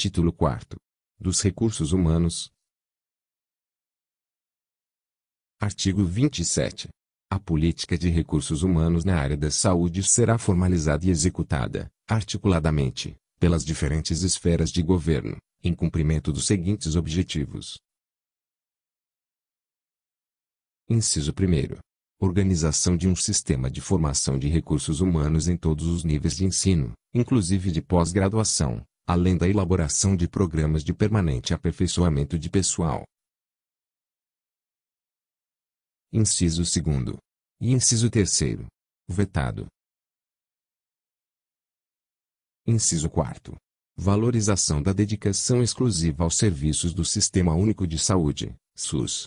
Título 4. Dos Recursos Humanos. Artigo 27. A política de recursos humanos na área da saúde será formalizada e executada, articuladamente, pelas diferentes esferas de governo, em cumprimento dos seguintes objetivos. Inciso 1. Organização de um sistema de formação de recursos humanos em todos os níveis de ensino, inclusive de pós-graduação, além da elaboração de programas de permanente aperfeiçoamento de pessoal. Inciso 2 e inciso 3 vetado. Inciso 4 valorização da dedicação exclusiva aos serviços do Sistema Único de Saúde, SUS.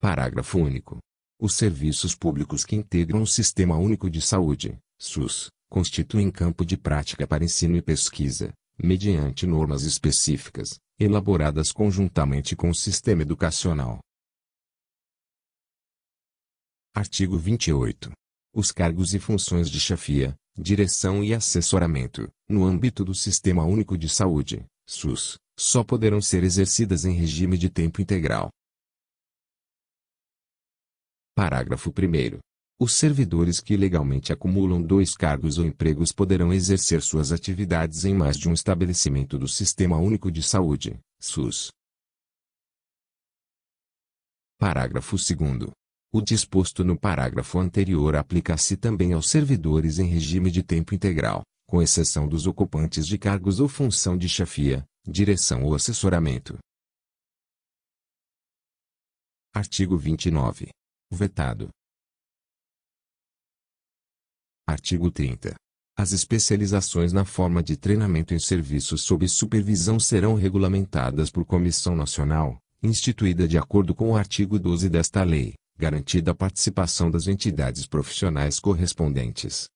Parágrafo único. Os serviços públicos que integram o Sistema Único de Saúde, SUS, constituem campo de prática para ensino e pesquisa, mediante normas específicas, elaboradas conjuntamente com o sistema educacional. Artigo 28. Os cargos e funções de chefia, direção e assessoramento, no âmbito do Sistema Único de Saúde, SUS, só poderão ser exercidas em regime de tempo integral. Parágrafo 1. Os servidores que legalmente acumulam dois cargos ou empregos poderão exercer suas atividades em mais de um estabelecimento do Sistema Único de Saúde, SUS. Parágrafo 2 o disposto no parágrafo anterior aplica-se também aos servidores em regime de tempo integral, com exceção dos ocupantes de cargos ou função de chefia, direção ou assessoramento. Artigo 29. Vetado Artigo 30. As especializações na forma de treinamento em serviços sob supervisão serão regulamentadas por comissão nacional, instituída de acordo com o artigo 12 desta lei, garantida a participação das entidades profissionais correspondentes.